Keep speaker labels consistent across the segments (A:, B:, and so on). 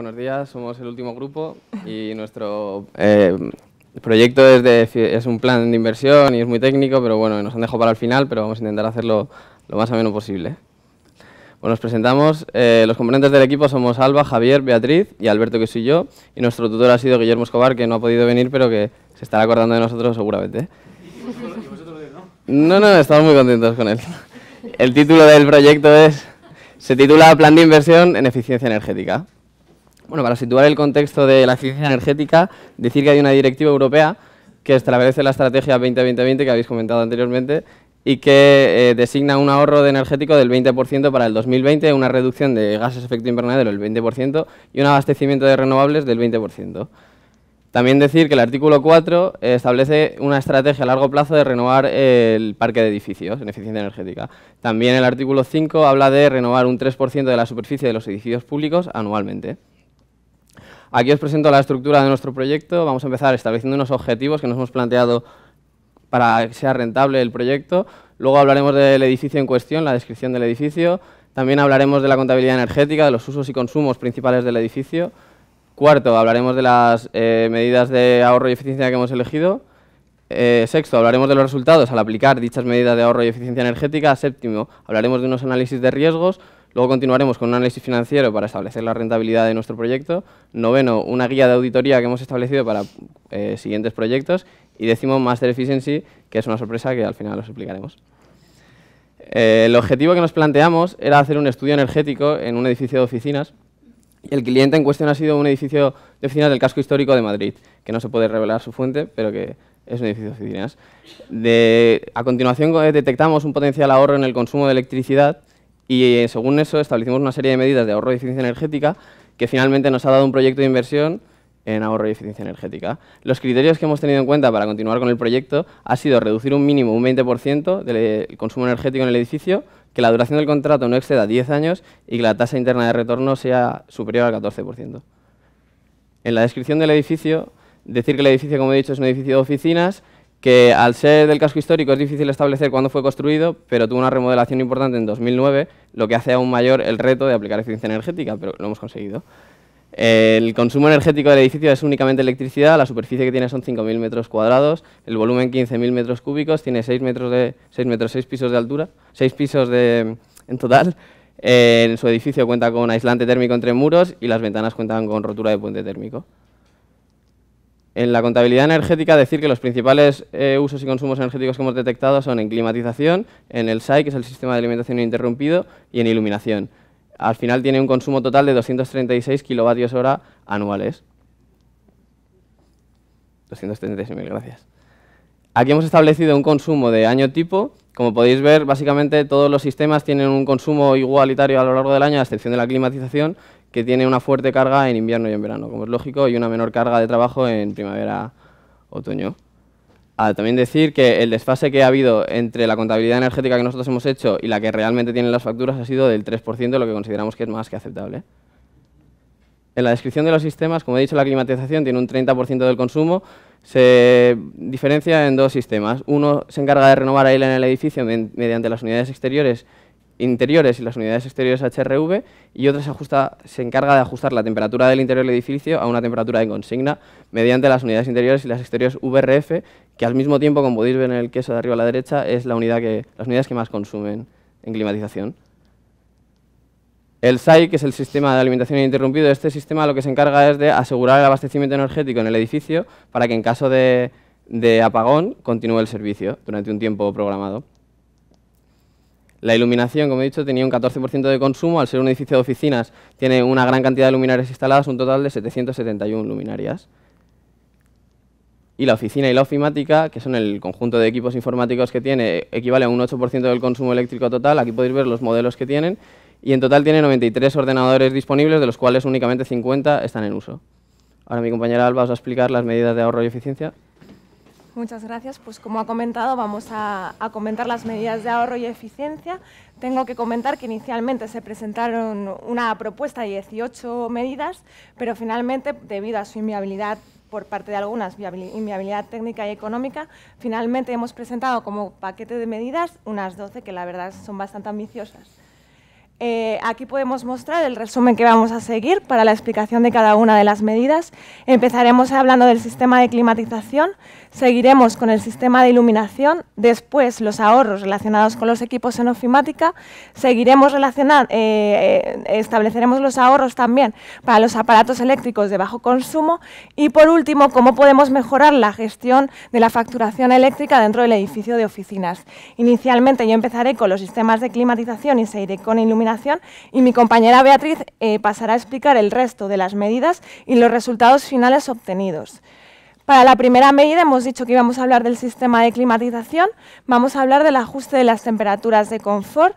A: Buenos días, somos el último grupo y nuestro eh, proyecto es, es, un plan de inversión y es muy técnico, pero bueno, nos han dejado para el final, pero vamos a intentar hacerlo lo más ameno posible. Bueno, nos presentamos, eh, los componentes del equipo somos Alba, Javier, Beatriz y Alberto, que soy yo, y nuestro tutor ha sido Guillermo Escobar, que no ha podido venir, pero que se estará acordando de nosotros seguramente. no? No, no, estamos muy contentos con él. El título del proyecto es, se titula Plan de Inversión en Eficiencia Energética. Bueno, para situar el contexto de la eficiencia energética, decir que hay una directiva europea que establece la estrategia 2020-2020 que habéis comentado anteriormente y que eh, designa un ahorro de energético del 20% para el 2020, una reducción de gases de efecto invernadero del 20% y un abastecimiento de renovables del 20%. También decir que el artículo 4 eh, establece una estrategia a largo plazo de renovar el parque de edificios en eficiencia energética. También el artículo 5 habla de renovar un 3% de la superficie de los edificios públicos anualmente. Aquí os presento la estructura de nuestro proyecto. Vamos a empezar estableciendo unos objetivos que nos hemos planteado para que sea rentable el proyecto. Luego hablaremos del edificio en cuestión, la descripción del edificio. También hablaremos de la contabilidad energética, de los usos y consumos principales del edificio. Cuarto, hablaremos de las eh, medidas de ahorro y eficiencia que hemos elegido. Eh, sexto, hablaremos de los resultados al aplicar dichas medidas de ahorro y eficiencia energética. Séptimo, hablaremos de unos análisis de riesgos. Luego continuaremos con un análisis financiero para establecer la rentabilidad de nuestro proyecto. Noveno, una guía de auditoría que hemos establecido para eh, siguientes proyectos. Y décimo, Master Efficiency, que es una sorpresa que al final os explicaremos. Eh, el objetivo que nos planteamos era hacer un estudio energético en un edificio de oficinas. Y el cliente en cuestión ha sido un edificio de oficinas del casco histórico de Madrid, que no se puede revelar su fuente, pero que es un edificio de oficinas. De, a continuación eh, detectamos un potencial ahorro en el consumo de electricidad y eh, según eso establecimos una serie de medidas de ahorro y eficiencia energética que finalmente nos ha dado un proyecto de inversión en ahorro y eficiencia energética. Los criterios que hemos tenido en cuenta para continuar con el proyecto ha sido reducir un mínimo un 20% del consumo energético en el edificio, que la duración del contrato no exceda 10 años y que la tasa interna de retorno sea superior al 14%. En la descripción del edificio, decir que el edificio, como he dicho, es un edificio de oficinas, que al ser del casco histórico es difícil establecer cuándo fue construido, pero tuvo una remodelación importante en 2009, lo que hace aún mayor el reto de aplicar eficiencia energética, pero lo hemos conseguido. El consumo energético del edificio es únicamente electricidad, la superficie que tiene son 5.000 metros cuadrados, el volumen 15.000 metros cúbicos, tiene 6 metros, de, 6 pisos de altura, 6 pisos en total. Eh, en su edificio cuenta con aislante térmico entre muros y las ventanas cuentan con rotura de puente térmico. En la contabilidad energética, decir que los principales eh, usos y consumos energéticos que hemos detectado son en climatización, en el SAI, que es el sistema de alimentación interrumpido, y en iluminación. Al final tiene un consumo total de 236 kilovatios hora anuales. 236.000, gracias. Aquí hemos establecido un consumo de año tipo. Como podéis ver, básicamente todos los sistemas tienen un consumo igualitario a lo largo del año, a excepción de la climatización, que tiene una fuerte carga en invierno y en verano, como es lógico, y una menor carga de trabajo en primavera-otoño. Ah, también decir que el desfase que ha habido entre la contabilidad energética que nosotros hemos hecho y la que realmente tienen las facturas ha sido del 3%, lo que consideramos que es más que aceptable. En la descripción de los sistemas, como he dicho, la climatización tiene un 30% del consumo, se diferencia en dos sistemas. Uno se encarga de renovar aire en el edificio mediante las unidades exteriores interiores y las unidades exteriores HRV y otra se, encarga de ajustar la temperatura del interior del edificio a una temperatura de consigna mediante las unidades interiores y las exteriores VRF, que al mismo tiempo, como podéis ver en el queso de arriba a la derecha, es la unidad que, las unidades que más consumen en climatización. El SAI, que es el sistema de alimentación interrumpido, este sistema lo que se encarga es de asegurar el abastecimiento energético en el edificio para que en caso de apagón continúe el servicio durante un tiempo programado. La iluminación, como he dicho, tenía un 14% de consumo. Al ser un edificio de oficinas, tiene una gran cantidad de luminarias instaladas, un total de 771 luminarias. Y la oficina y la ofimática, que son el conjunto de equipos informáticos que tiene, equivale a un 8% del consumo eléctrico total. Aquí podéis ver los modelos que tienen. Y en total tiene 93 ordenadores disponibles, de los cuales únicamente 50 están en uso. Ahora mi compañera Alba os va a explicar las medidas de ahorro y eficiencia.
B: Muchas gracias. Pues como ha comentado, vamos a, comentar las medidas de ahorro y eficiencia. Tengo que comentar que inicialmente se presentaron una propuesta de 18 medidas, pero finalmente, debido a su inviabilidad por parte de algunas, inviabilidad técnica y económica, finalmente hemos presentado como paquete de medidas unas 12 que la verdad son bastante ambiciosas. Eh, aquí podemos mostrar el resumen que vamos a seguir para la explicación de cada una de las medidas. Empezaremos hablando del sistema de climatización, seguiremos con el sistema de iluminación, después los ahorros relacionados con los equipos en ofimática, seguiremos relacionar, eh, eh, estableceremos los ahorros también para los aparatos eléctricos de bajo consumo y por último cómo podemos mejorar la gestión de la facturación eléctrica dentro del edificio de oficinas. Inicialmente yo empezaré con los sistemas de climatización y seguiré con iluminación y mi compañera Beatriz eh, pasará a explicar el resto de las medidas y los resultados finales obtenidos. Para la primera medida hemos dicho que íbamos a hablar del sistema de climatización, vamos a hablar del ajuste de las temperaturas de confort.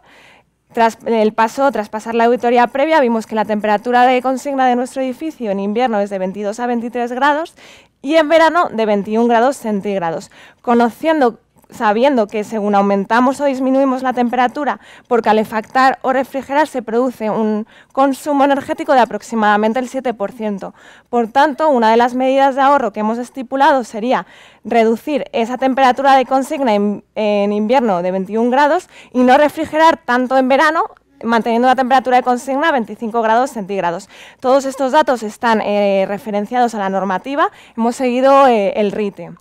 B: Tras el paso, tras pasar la auditoría previa, vimos que la temperatura de consigna de nuestro edificio en invierno es de 22 a 23 grados y en verano de 21 grados centígrados. Conociendo sabiendo que según aumentamos o disminuimos la temperatura por calefactar o refrigerar se produce un consumo energético de aproximadamente el 7%. Por tanto, una de las medidas de ahorro que hemos estipulado sería reducir esa temperatura de consigna en invierno de 21 grados y no refrigerar tanto en verano manteniendo la temperatura de consigna a 25 grados centígrados. Todos estos datos están eh, referenciados a la normativa, hemos seguido eh, el RITE.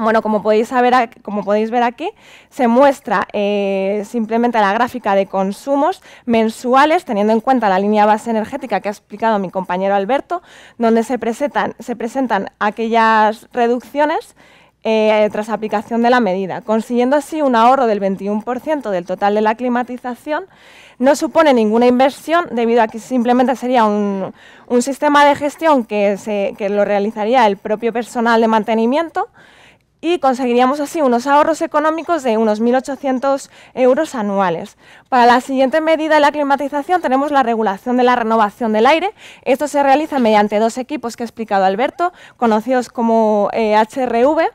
B: Bueno, como podéis, como podéis ver aquí, se muestra eh, simplemente la gráfica de consumos mensuales, teniendo en cuenta la línea base energética que ha explicado mi compañero Alberto, donde se presentan, aquellas reducciones eh, tras aplicación de la medida, consiguiendo así un ahorro del 21% del total de la climatización. No supone ninguna inversión, debido a que simplemente sería un, sistema de gestión que, se, que lo realizaría el propio personal de mantenimiento, y conseguiríamos así unos ahorros económicos de unos 1.800 euros anuales. Para la siguiente medida de la climatización tenemos la regulación de la renovación del aire. Esto se realiza mediante dos equipos que ha explicado Alberto, conocidos como HRV, eh,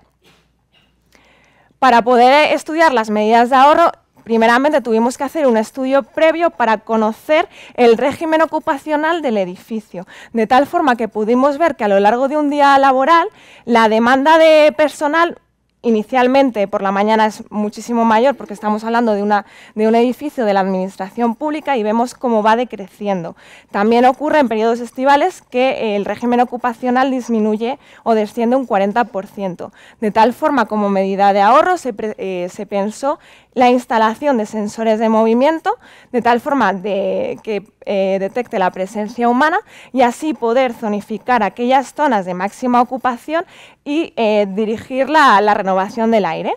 B: para poder estudiar las medidas de ahorro Primeramente tuvimos que hacer un estudio previo para conocer el régimen ocupacional del edificio, de tal forma que pudimos ver que a lo largo de un día laboral la demanda de personal inicialmente por la mañana es muchísimo mayor porque estamos hablando de, una, de un edificio de la administración pública y vemos cómo va decreciendo. También ocurre en periodos estivales que el régimen ocupacional disminuye o desciende un 40%. De tal forma, como medida de ahorro, eh, se, pensó la instalación de sensores de movimiento de tal forma de que eh, detecte la presencia humana y así poder zonificar aquellas zonas de máxima ocupación y eh, dirigirla a la renovación del aire.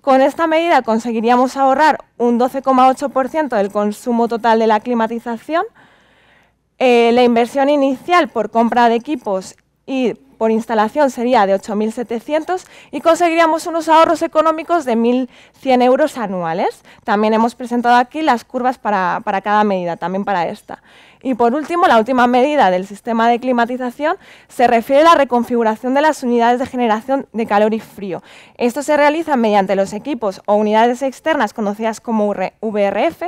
B: Con esta medida conseguiríamos ahorrar un 12,8% del consumo total de la climatización. Eh, la inversión inicial por compra de equipos y por instalación sería de 8.700 y conseguiríamos unos ahorros económicos de 1.100 euros anuales. También hemos presentado aquí las curvas para, para cada medida, también para esta. Y por último, la última medida del sistema de climatización se refiere a la reconfiguración de las unidades de generación de calor y frío. Esto se realiza mediante los equipos o unidades externas conocidas como e, VRF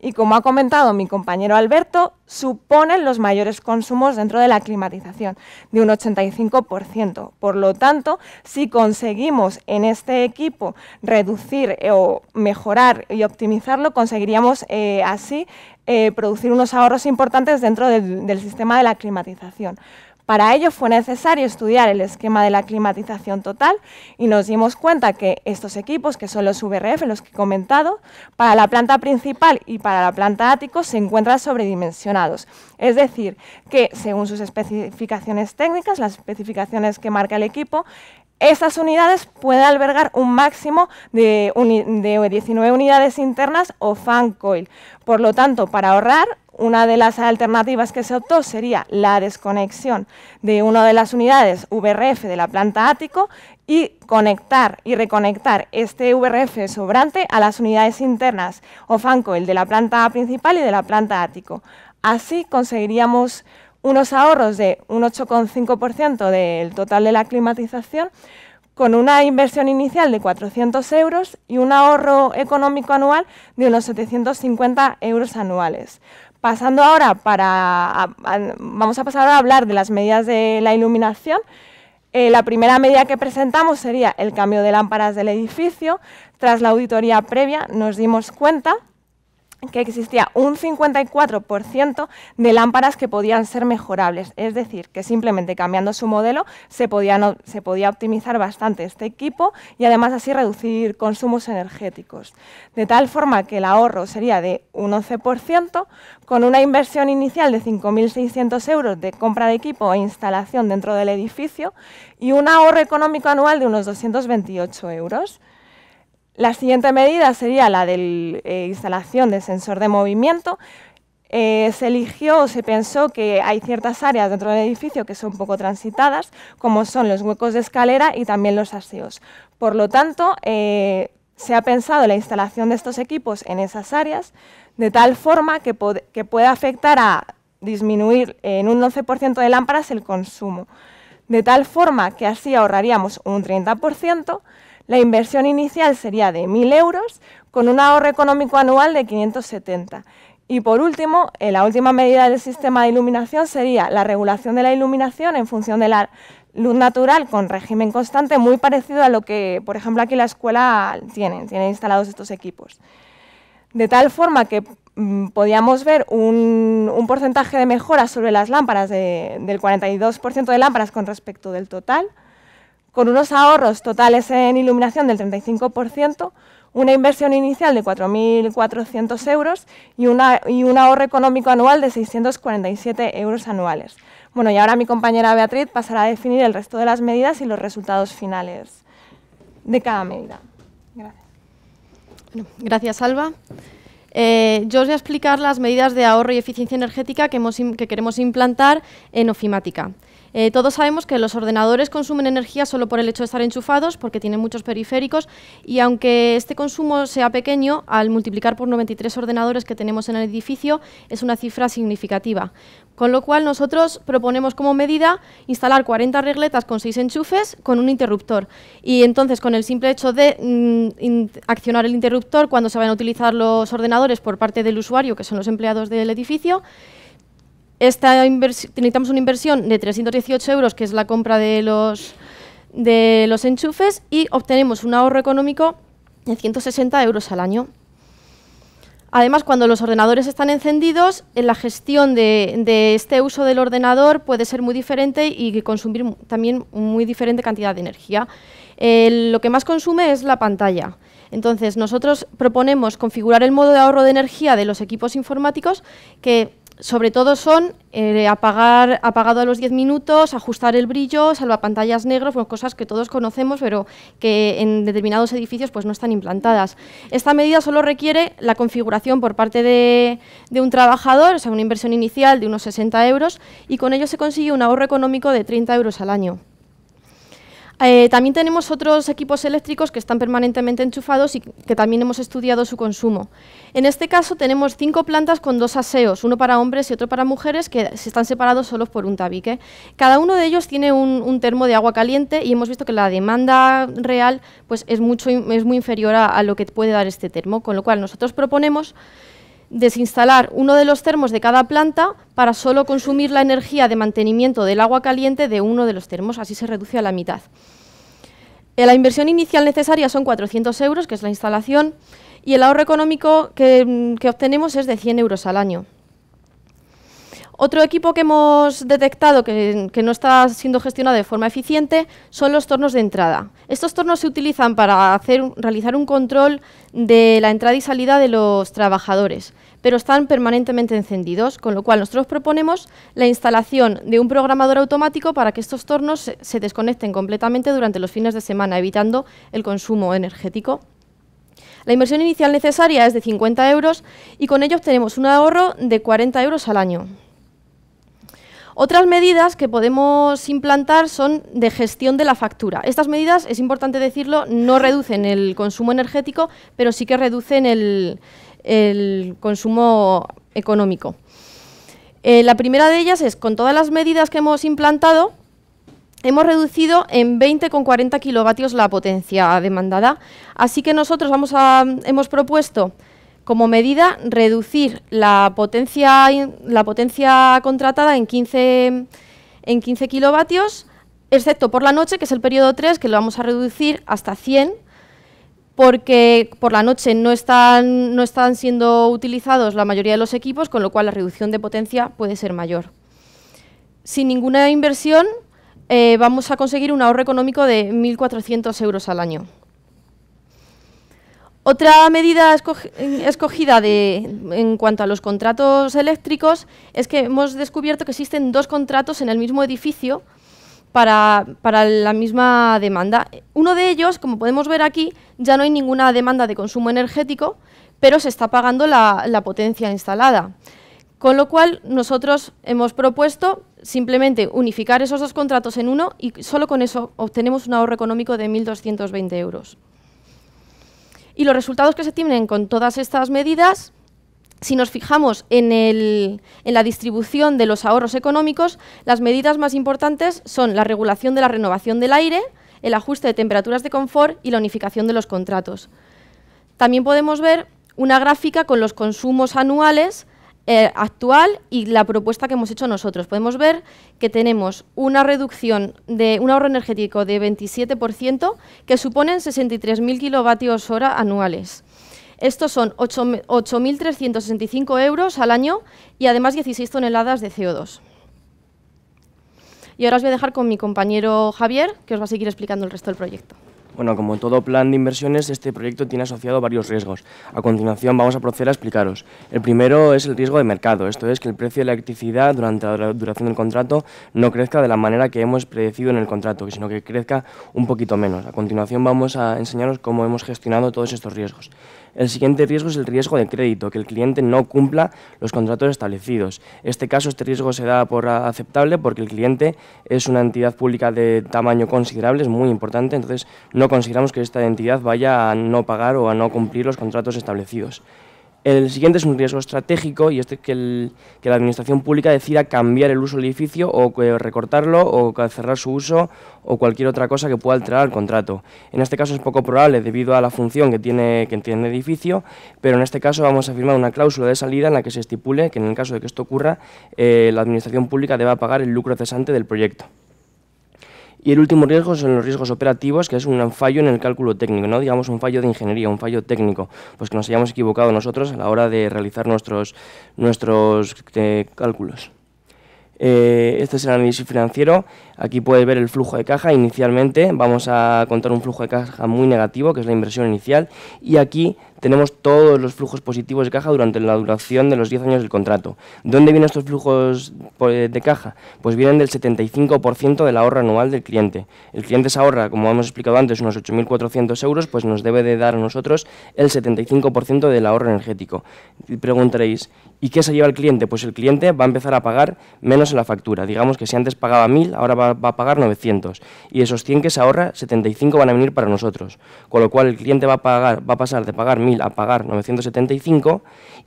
B: y como ha comentado mi compañero Alberto, suponen los mayores consumos dentro de la climatización, de un 85%. Por lo tanto, si conseguimos en este equipo reducir o mejorar y optimizarlo, conseguiríamos eh, así eh, producir unos ahorros importantes dentro del, del sistema de la climatización. Para ello fue necesario estudiar el esquema de la climatización total y nos dimos cuenta que estos equipos, que son los VRF, los que he comentado, para la planta principal y para la planta ático se encuentran sobredimensionados. Es decir, que según sus especificaciones técnicas, las especificaciones que marca el equipo, estas unidades pueden albergar un máximo de, 19 unidades internas o fan coil. Por lo tanto, para ahorrar, una de las alternativas que se optó sería la desconexión de una de las unidades VRF de la planta ático y conectar y reconectar este VRF sobrante a las unidades internas o fancoil de la planta principal y de la planta ático. Así conseguiríamos unos ahorros de un 8,5% del total de la climatización, con una inversión inicial de 400 euros y un ahorro económico anual de unos 750 euros anuales. Pasando ahora para, vamos a pasar ahora a hablar de las medidas de la iluminación. Eh, la primera medida que presentamos sería el cambio de lámparas del edificio. Tras la auditoría previa nos dimos cuenta que existía un 54% de lámparas que podían ser mejorables, es decir, que simplemente cambiando su modelo se, podía optimizar bastante este equipo y además así reducir consumos energéticos, de tal forma que el ahorro sería de un 11%, con una inversión inicial de 5.600 euros de compra de equipo e instalación dentro del edificio y un ahorro económico anual de unos 228 euros. La siguiente medida sería la de eh, instalación de sensor de movimiento. Eh, se eligió o se pensó que hay ciertas áreas dentro del edificio que son poco transitadas, como son los huecos de escalera y también los aseos. Por lo tanto, eh, se ha pensado la instalación de estos equipos en esas áreas, de tal forma que, que pueda afectar a disminuir en un 11% de lámparas el consumo, de tal forma que así ahorraríamos un 30%, la inversión inicial sería de 1.000 euros con un ahorro económico anual de 570. Y por último, eh, la última medida del sistema de iluminación sería la regulación de la iluminación en función de la luz natural con régimen constante, muy parecido a lo que, por ejemplo, aquí la escuela tiene, tiene instalados estos equipos. De tal forma que mm, podíamos ver un, porcentaje de mejora sobre las lámparas, del 42% de lámparas con respecto del total, con unos ahorros totales en iluminación del 35%, una inversión inicial de 4.400 euros y, un ahorro económico anual de 647 euros anuales. Bueno, y ahora mi compañera Beatriz pasará a definir el resto de las medidas y los resultados finales de cada medida. Gracias. gracias, Alba. Eh,
C: yo os voy a explicar las medidas de ahorro y eficiencia energética que queremos implantar en Ofimática. Eh, todos sabemos que los ordenadores consumen energía solo por el hecho de estar enchufados, porque tienen muchos periféricos, y aunque este consumo sea pequeño, al multiplicar por 93 ordenadores que tenemos en el edificio, es una cifra significativa. Con lo cual nosotros proponemos como medida instalar 40 regletas con 6 enchufes con un interruptor. Y entonces con el simple hecho de mm, accionar el interruptor cuando se van a utilizar los ordenadores por parte del usuario, que son los empleados del edificio, necesitamos una inversión de 318 euros, que es la compra de los, enchufes, y obtenemos un ahorro económico de 160 euros al año. Además, cuando los ordenadores están encendidos, la gestión de, este uso del ordenador puede ser muy diferente y consumir también muy diferente cantidad de energía. lo que más consume es la pantalla. Entonces, nosotros proponemos configurar el modo de ahorro de energía de los equipos informáticos que sobre todo son eh, apagar, apagado a los 10 minutos, ajustar el brillo, salvapantallas negros, cosas que todos conocemos, pero que en determinados edificios pues, no están implantadas. Esta medida solo requiere la configuración por parte de, de un trabajador, o sea, una inversión inicial de unos 60 euros, y con ello se consigue un ahorro económico de 30 euros al año. Eh, también tenemos otros equipos eléctricos que están permanentemente enchufados y que también hemos estudiado su consumo. En este caso tenemos cinco plantas con dos aseos, uno para hombres y otro para mujeres, que se están separados solos por un tabique. Cada uno de ellos tiene un, termo de agua caliente y hemos visto que la demanda real pues, es, mucho, es muy inferior a lo que puede dar este termo, con lo cual nosotros proponemos desinstalar uno de los termos de cada planta para solo consumir la energía de mantenimiento del agua caliente de uno de los termos, así se reduce a la mitad. Eh, la inversión inicial necesaria son 400 euros, que es la instalación, y el ahorro económico que, mm, obtenemos es de 100 euros al año. Otro equipo que hemos detectado que, no está siendo gestionado de forma eficiente son los tornos de entrada. Estos tornos se utilizan para hacer, realizar un control de la entrada y salida de los trabajadores pero están permanentemente encendidos, con lo cual nosotros proponemos la instalación de un programador automático para que estos tornos se desconecten completamente durante los fines de semana, evitando el consumo energético. La inversión inicial necesaria es de 50 euros y con ello obtenemos un ahorro de 40 euros al año. Otras medidas que podemos implantar son de gestión de la factura. Estas medidas, es importante decirlo, no reducen el consumo energético, pero sí que reducen el, el consumo económico. Eh, la primera de ellas es, con todas las medidas que hemos implantado, hemos reducido en 20,40 kilovatios la potencia demandada. Así que nosotros hemos propuesto como medida reducir la potencia, la potencia contratada en 15, en 15 kilovatios, excepto por la noche, que es el periodo 3, que lo vamos a reducir hasta 100 porque por la noche no están, no están siendo utilizados la mayoría de los equipos, con lo cual la reducción de potencia puede ser mayor. Sin ninguna inversión eh, vamos a conseguir un ahorro económico de 1.400 euros al año. Otra medida escogida en cuanto a los contratos eléctricos es que hemos descubierto que existen dos contratos en el mismo edificio para, la misma demanda. Uno de ellos, como podemos ver aquí, ya no hay ninguna demanda de consumo energético, pero se está pagando la, la potencia instalada. Con lo cual, nosotros hemos propuesto simplemente unificar esos dos contratos en uno y solo con eso obtenemos un ahorro económico de 1.220 euros. Y los resultados que se tienen con todas estas medidas si nos fijamos en, la distribución de los ahorros económicos, las medidas más importantes son la regulación de la renovación del aire, el ajuste de temperaturas de confort y la unificación de los contratos. También podemos ver una gráfica con los consumos anuales eh, actual y la propuesta que hemos hecho nosotros. Podemos ver que tenemos una reducción de un ahorro energético de 27%, que suponen 63.000 kilovatios hora anuales estos son 8.365 euros al año y además 16 toneladas de CO2. Y ahora os voy a dejar con mi compañero Javier, que os va a seguir explicando el resto del proyecto.
D: Bueno, como todo plan de inversiones, este proyecto tiene asociado varios riesgos. A continuación vamos a proceder a explicaros. El primero es el riesgo de mercado, esto es que el precio de la electricidad durante la duración del contrato no crezca de la manera que hemos predecido en el contrato, sino que crezca un poquito menos. A continuación vamos a enseñaros cómo hemos gestionado todos estos riesgos. El siguiente riesgo es el riesgo de crédito, que el cliente no cumpla los contratos establecidos. En este caso, este riesgo se da por aceptable porque el cliente es una entidad pública de tamaño considerable, es muy importante, entonces no consideramos que esta entidad vaya a no pagar o a no cumplir los contratos establecidos. El siguiente es un riesgo estratégico y este que, que la administración pública decida cambiar el uso del edificio o eh, recortarlo o cerrar su uso o cualquier otra cosa que pueda alterar el contrato. En este caso es poco probable debido a la función que tiene, que tiene el edificio, pero en este caso vamos a firmar una cláusula de salida en la que se estipule que en el caso de que esto ocurra, eh, la administración pública deba pagar el lucro cesante del proyecto. Y el último riesgo son los riesgos operativos, que es un fallo en el cálculo técnico, ¿no? digamos un fallo de ingeniería, un fallo técnico, pues que nos hayamos equivocado nosotros a la hora de realizar nuestros, nuestros eh, cálculos. Eh, este es el análisis financiero. Aquí puedes ver el flujo de caja. Inicialmente vamos a contar un flujo de caja muy negativo, que es la inversión inicial, y aquí tenemos todos los flujos positivos de caja durante la duración de los 10 años del contrato. ¿Dónde vienen estos flujos pues, de caja? Pues vienen del 75% del ahorro anual del cliente. El cliente se ahorra, como hemos explicado antes, unos 8.400 euros, pues nos debe de dar a nosotros el 75% del ahorro energético. Y preguntaréis, ¿y qué se lleva el cliente? Pues el cliente va a empezar a pagar menos en la factura. Digamos que si antes pagaba 1.000, ahora va a va, a pagar 900 y esos 100 que se ahorra, 75 van a venir para nosotros, con lo cual el cliente va a, pagar, va a pasar de pagar 1000 a pagar 975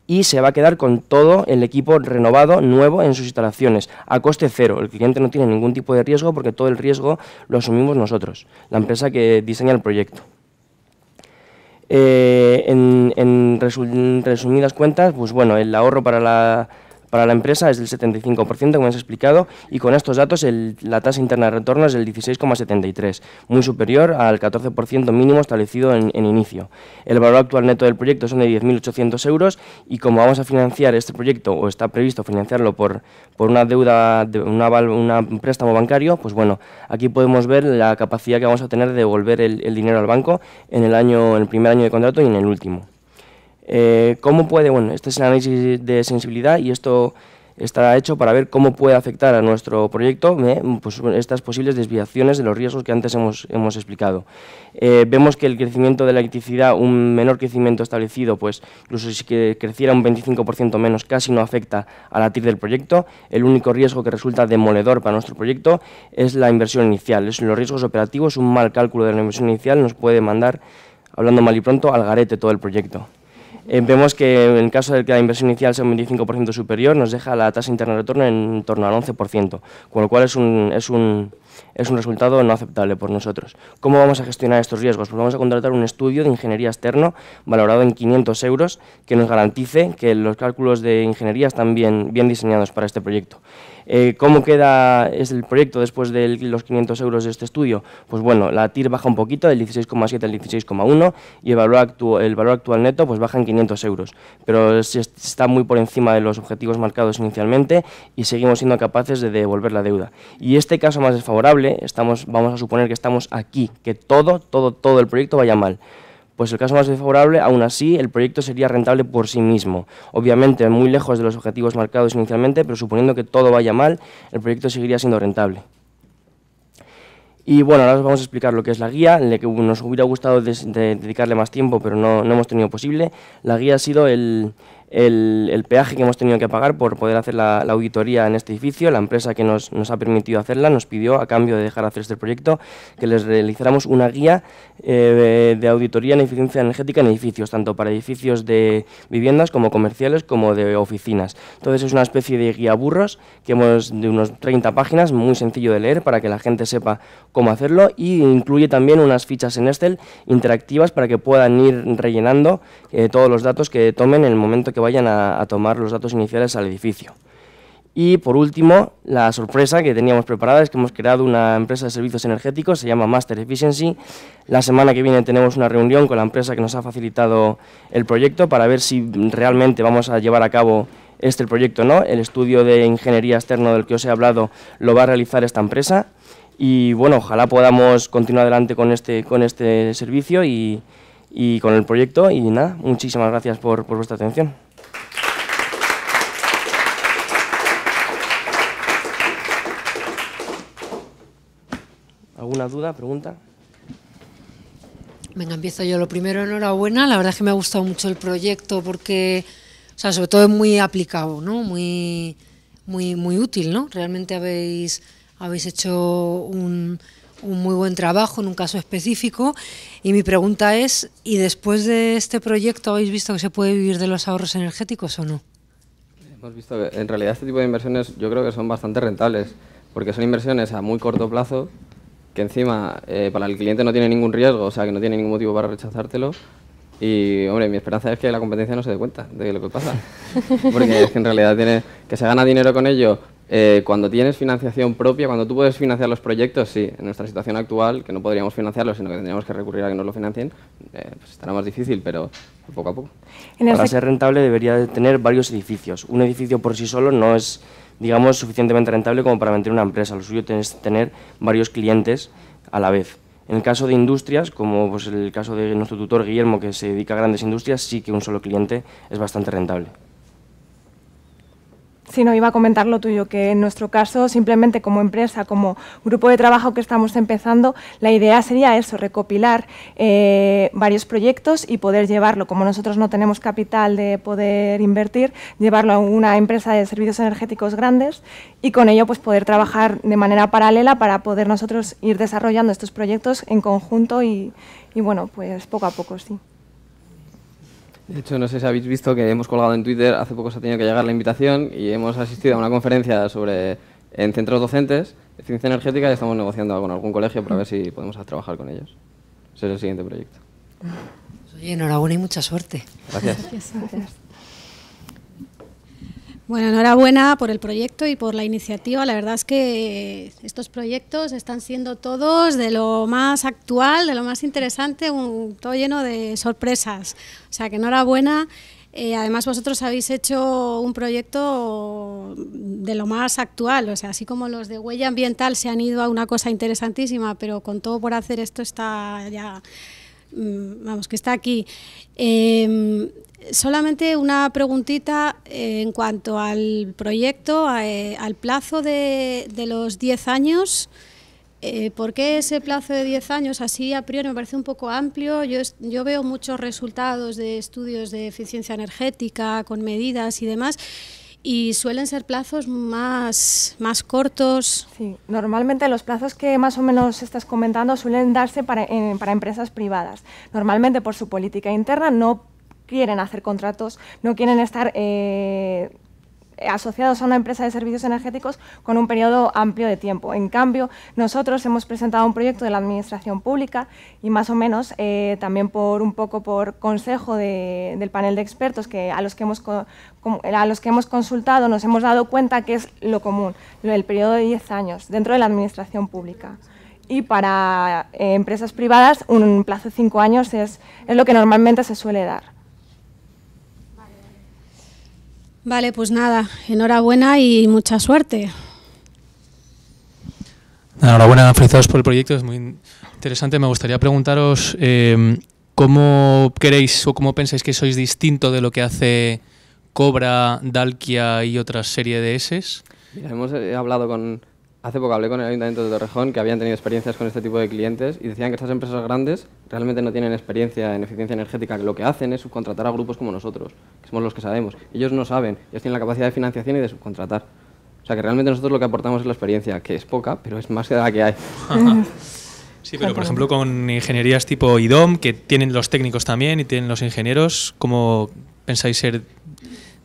D: y se va a quedar con todo el equipo renovado, nuevo en sus instalaciones, a coste cero. El cliente no tiene ningún tipo de riesgo porque todo el riesgo lo asumimos nosotros, la empresa que diseña el proyecto. Eh, en, en resumidas cuentas, pues bueno, el ahorro para la para la empresa es del 75%, como has explicado, y con estos datos la tasa interna de retorno es del 16,73, muy superior al 14% mínimo establecido en, inicio. El valor actual neto del proyecto son de 10.800 euros y como vamos a financiar este proyecto o está previsto financiarlo por, por una deuda, de un préstamo bancario, pues bueno, aquí podemos ver la capacidad que vamos a tener de devolver el, el dinero al banco en el, año, en el primer año de contrato y en el último. Eh, ¿Cómo puede, bueno, este es el análisis de sensibilidad y esto está hecho para ver cómo puede afectar a nuestro proyecto ¿eh? pues, estas posibles desviaciones de los riesgos que antes hemos, explicado. Eh, vemos que el crecimiento de la electricidad, un menor crecimiento establecido, pues incluso si creciera un 25% menos, casi no afecta a la TIR del proyecto. El único riesgo que resulta demoledor para nuestro proyecto es la inversión inicial. los riesgos operativos, un mal cálculo de la inversión inicial nos puede mandar, hablando mal y pronto, al garete todo el proyecto. Eh, vemos que en el caso de que la inversión inicial sea un 25% superior, nos deja la tasa interna de retorno en torno al 11%, con lo cual es un, es un, es un resultado no aceptable por nosotros. ¿Cómo vamos a gestionar estos riesgos? Pues vamos a contratar un estudio de ingeniería externo valorado en 500 euros que nos garantice que los cálculos de ingeniería están bien, bien diseñados para este proyecto. Eh, ¿Cómo queda es el proyecto después de los 500 euros de este estudio? Pues bueno, la TIR baja un poquito, del 16,7 al 16,1 y el valor, actual, el valor actual neto pues baja en 500 euros, pero está muy por encima de los objetivos marcados inicialmente y seguimos siendo capaces de devolver la deuda. Y este caso más desfavorable, estamos, vamos a suponer que estamos aquí, que todo, todo, todo el proyecto vaya mal pues el caso más desfavorable, aún así, el proyecto sería rentable por sí mismo. Obviamente, muy lejos de los objetivos marcados inicialmente, pero suponiendo que todo vaya mal, el proyecto seguiría siendo rentable. Y bueno, ahora os vamos a explicar lo que es la guía, en la que nos hubiera gustado dedicarle más tiempo, pero no, hemos tenido posible. La guía ha sido el, el, peaje que hemos tenido que pagar por poder hacer la, auditoría en este edificio. La empresa que nos, ha permitido hacerla nos pidió, a cambio de dejar hacer este proyecto, que les realizáramos una guía eh, de, auditoría en eficiencia energética en edificios, tanto para edificios de viviendas como comerciales como de oficinas. Entonces es una especie de guía burros que hemos de unos 30 páginas, muy sencillo de leer para que la gente sepa cómo hacerlo y incluye también unas fichas en Excel interactivas para que puedan ir rellenando eh, todos los datos que tomen en el momento que vayan a, tomar los datos iniciales al edificio. Y por último, la sorpresa que teníamos preparada es que hemos creado una empresa de servicios energéticos, se llama Master Efficiency. La semana que viene tenemos una reunión con la empresa que nos ha facilitado el proyecto para ver si realmente vamos a llevar a cabo este proyecto o no. El estudio de ingeniería externo del que os he hablado lo va a realizar esta empresa. Y bueno, ojalá podamos continuar adelante con este, con este servicio y, con el proyecto. Y nada, muchísimas gracias por vuestra atención. ¿Alguna duda, pregunta?
A: Venga, empiezo yo. Lo primero, enhorabuena. La verdad es que me ha gustado mucho el proyecto porque, sobre todo es muy aplicado, ¿no? Muy, muy, muy útil, ¿no? Realmente habéis, habéis hecho un, un muy buen trabajo en un caso específico. Y mi pregunta es, ¿y después de este proyecto habéis visto que se puede vivir de los ahorros energéticos o no? Hemos visto que en realidad este tipo de inversiones yo creo que son bastante rentables, porque son inversiones a muy corto plazo que encima eh, para el cliente no tiene ningún riesgo, o sea, que no tiene ningún motivo para rechazártelo. Y, hombre, mi esperanza es que la competencia no se dé cuenta de lo que pasa. Porque es que en realidad tiene, que se gana dinero con ello eh, cuando tienes financiación propia, cuando tú puedes financiar los proyectos, sí, en nuestra situación actual, que no podríamos financiarlos, sino que tendríamos que recurrir a que nos lo financien, eh, pues estará más difícil, pero poco a poco. Para ser rentable debería tener varios
D: edificios. Un edificio por sí solo no es digamos, suficientemente rentable como para mantener una empresa. Lo suyo es tener varios clientes a la vez. En el caso de industrias, como pues, el caso de nuestro tutor Guillermo, que se dedica a grandes industrias, sí que un solo cliente es bastante rentable.
B: Sí, no, iba a comentar lo tuyo, que en nuestro caso, simplemente como empresa, como grupo de trabajo que estamos empezando, la idea sería eso, recopilar eh, varios proyectos y poder llevarlo. Como nosotros no tenemos capital de poder invertir, llevarlo a una empresa de servicios energéticos grandes y con ello pues, poder trabajar de manera paralela para poder nosotros ir desarrollando estos proyectos en conjunto y, y bueno, pues poco a poco, sí.
A: De hecho, no sé si habéis visto que hemos colgado en Twitter, hace poco se ha tenido que llegar la invitación y hemos asistido a una conferencia sobre en centros docentes de ciencia energética y estamos negociando con algún colegio para ver si podemos trabajar con ellos. Ese es el siguiente proyecto.
D: Pues oye, enhorabuena y mucha suerte. Gracias.
E: Bueno, enhorabuena por el proyecto y por la iniciativa. La verdad es que estos proyectos están siendo todos de lo más actual, de lo más interesante, todo lleno de sorpresas. O sea que enhorabuena. Eh, además vosotros habéis hecho un proyecto de lo más actual, o sea, así como los de huella ambiental se han ido a una cosa interesantísima, pero con todo por hacer esto está ya Mm, vamos, que está aquí. Em, solamente una preguntita eh, en cuanto al proyecto, eh, al plazo de, los 10 años. Eh, ¿Por qué ese plazo de 10 años? Así a priori me parece un poco amplio. Yo, yo, veo muchos resultados de estudios de eficiencia energética con medidas y demás
B: y suelen ser plazos más, más cortos. Sí, normalmente los plazos que más o menos estás comentando suelen darse para, eh, para empresas privadas. Normalmente por su política interna no quieren hacer contratos, no quieren estar eh, eh, asociados a una empresa de servicios energéticos con un periodo amplio de tiempo. En cambio, nosotros hemos presentado un proyecto de la Administración Pública y más o menos eh, también por un poco por consejo del panel de expertos que a, los que hemos, a los que hemos consultado nos hemos dado cuenta que es lo común, el periodo de 10 años dentro de la Administración Pública y para eh, empresas privadas un plazo de 5 años es, lo que normalmente se suele dar.
E: Vale, pues nada, enhorabuena y mucha suerte.
B: Enhorabuena, felicidades
F: por el proyecto, es muy interesante. Me gustaría preguntaros eh, cómo queréis o cómo pensáis que sois distinto de lo que hace Cobra, Dalkia y otra serie de S.
A: hemos eh, hablado con, hace poco hablé con el Ayuntamiento de Torrejón que habían tenido experiencias con este tipo de clientes y decían que estas empresas grandes realmente no tienen experiencia en eficiencia energética, que lo que hacen es subcontratar a grupos como nosotros, que somos los que sabemos. Ellos no saben, ellos tienen la capacidad de financiación y de subcontratar. O sea que realmente nosotros lo que aportamos es la experiencia, que es poca, pero es más que la que hay.
F: Sí, pero por ejemplo con ingenierías tipo IDOM, que tienen los técnicos también y tienen los ingenieros, ¿cómo pensáis ser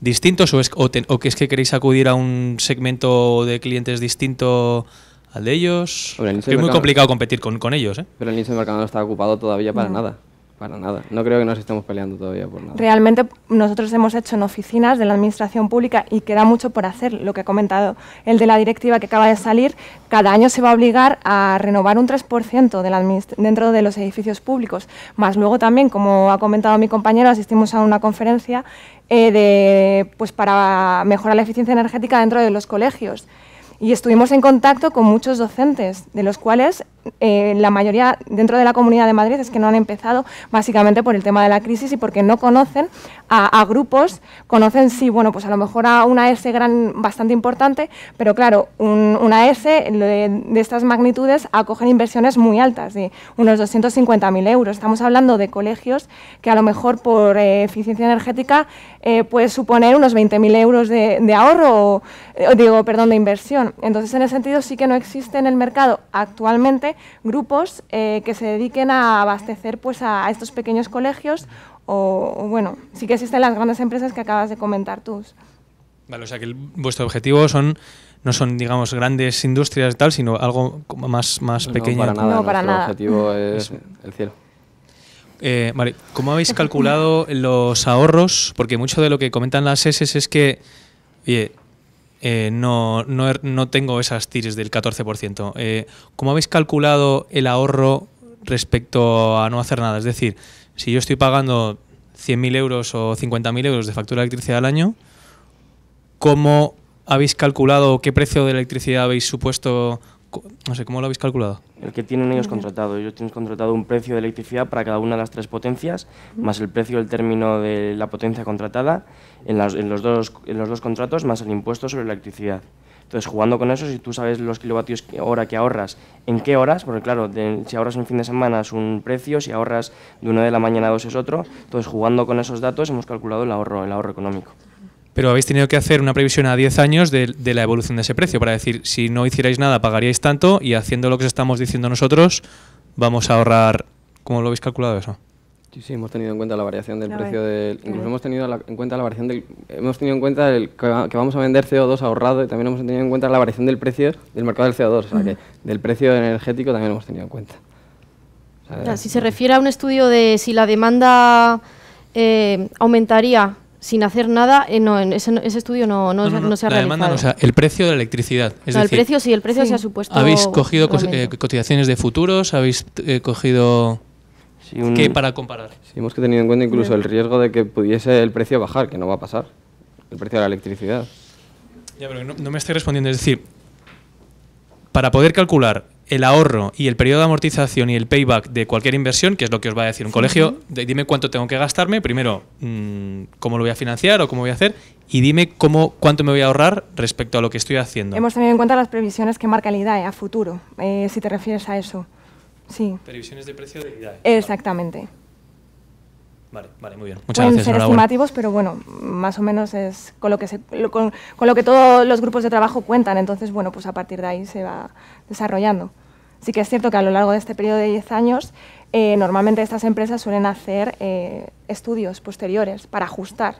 F: distintos o, es, o, que es que queréis acudir a un segmento de clientes distinto al de ellos? es muy complicado competir
A: con, con ellos. ¿eh? Pero el inicio del mercado no está ocupado todavía para nada para nada. No creo que nos estemos peleando todavía por nada. Realmente
B: nosotros hemos hecho en oficinas de la Administración Pública y queda mucho por hacer. Lo que ha comentado el de la directiva que acaba de salir, cada año se va a obligar a renovar un 3% dentro de los edificios públicos. Más luego también, como ha comentado mi compañero, asistimos a una conferencia eh, de, pues para mejorar la eficiencia energética dentro de los colegios. Y estuvimos en contacto con muchos docentes, de los cuales eh, la mayoría dentro de la Comunidad de Madrid es que no han empezado básicamente por el tema de la crisis y porque no conocen a, grupos, conocen sí, bueno, pues a lo mejor a una S gran, bastante importante, pero claro, una S de, estas magnitudes acogen inversiones muy altas, de unos 250.000 euros. Estamos hablando de colegios que a lo mejor por eh, eficiencia energética eh, puede suponer unos 20.000 euros de, de ahorro, o, digo, perdón, de inversión. Entonces, en ese sentido sí que no existe en el mercado actualmente grupos eh, que se dediquen a abastecer pues, a, estos pequeños colegios o, bueno, sí que existen las grandes empresas que acabas de comentar tú.
F: Vale, o sea que vuestro objetivo son no son, digamos, grandes industrias y tal, sino algo más, más no, pequeño. Para nada, no, objetivo es el cielo. Eh, vale, ¿cómo habéis calculado los ahorros? Porque mucho de lo que comentan las S es que, eh, no, er, no, tengo esas tires del 14%. ¿Cómo eh, habéis calculado el ahorro respecto a no hacer nada? Es decir, si yo estoy pagando 100.000 euros o 50.000 euros de factura de electricidad al año, ¿cómo habéis calculado qué precio de electricidad habéis supuesto no sé, ¿cómo lo habéis calculado? El
D: que tienen ellos contratado. Ellos tienen contratado un precio de electricidad para cada una de las tres potencias, más el precio del término de la potencia contratada en, en, los, dos, en los dos contratos, más el impuesto sobre la electricidad. Entonces, jugando con eso, si tú sabes los kilovatios hora que ahorras, en qué horas, porque claro, si ahorras un fin de semana es un precio, si ahorras de una de la mañana a dos es otro, entonces jugando con esos datos hemos calculado el ahorro, el ahorro económico.
F: Pero habéis tenido que hacer una previsión a 10 años de, la evolución de ese precio para decir, si no hicierais nada, pagaríais tanto y haciendo lo que os estamos diciendo nosotros, vamos a ahorrar. ¿Cómo lo habéis calculado eso?
A: Sí, sí, hemos tenido en cuenta la variación del precio del... Incluso hemos tenido en cuenta la variación del... Hemos tenido en cuenta el, que, vamos a vender CO2 ahorrado y también hemos tenido en cuenta la variación del precio del mercado del CO2, o sea que del precio energético también lo hemos tenido en cuenta. si
C: se refiere a un estudio de si la demanda eh, aumentaría sin hacer nada, eh, en ese, estudio no, no, se ha la realizado. Demanda, o sea,
F: el precio de la electricidad. Es el precio
C: sí, el precio se ha supuesto. ¿Habéis cogido
F: eh, cotizaciones de futuros? ¿Habéis eh, cogido qué para comparar?
A: Sí, hemos que tenido en cuenta incluso el riesgo de que pudiese el precio bajar, que no va a pasar, el precio de la electricidad.
F: Ya, pero no, me estoy respondiendo. Es decir, para poder calcular el ahorro y el periodo de amortización y el payback de cualquier inversión, que es lo que os va a decir un colegio, dime cuánto tengo que gastarme, primero, mm, cómo lo voy a financiar o cómo voy a hacer, y dime cómo, cuánto me voy a ahorrar respecto a lo que estoy haciendo. Hemos
B: tenido en cuenta las previsiones que marca el IDAE a futuro, eh, si te refieres a eso. Sí.
F: Previsiones de precio de IDAE.
B: Exactamente.
F: Vale, muy bien. Pueden ser estimativos,
B: pero bueno, más o menos es con lo que con, lo que todos los grupos de trabajo cuentan. Entonces, bueno, pues a partir de ahí se va desarrollando. Sí que es cierto que a lo largo de este periodo de 10 años, eh, normalmente estas empresas suelen hacer eh, estudios posteriores para ajustar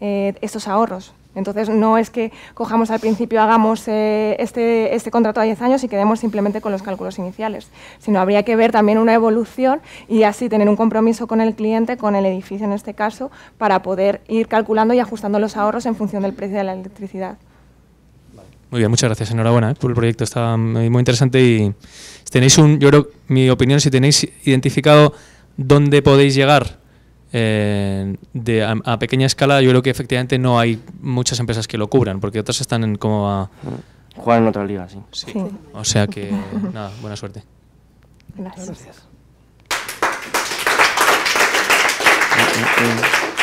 B: eh, estos ahorros. Entonces, no es que cojamos al principio, hagamos eh, este, este contrato a 10 años y quedemos simplemente con los cálculos iniciales, sino habría que ver también una evolución y así tener un compromiso con el cliente, con el edificio en este caso, para poder ir calculando y ajustando los ahorros en función del precio de la electricidad.
F: Muy bien, muchas gracias. Enhorabuena ¿eh? por el proyecto, está muy, muy interesante y tenéis un, yo creo, mi opinión, si tenéis identificado dónde podéis llegar eh, de, a, pequeña escala yo creo que efectivamente no hay muchas empresas que lo cubran, porque otras están en como a... jugar en otra liga, sí. sí. O sea que, nada, buena suerte.
E: Gracias. Gracias.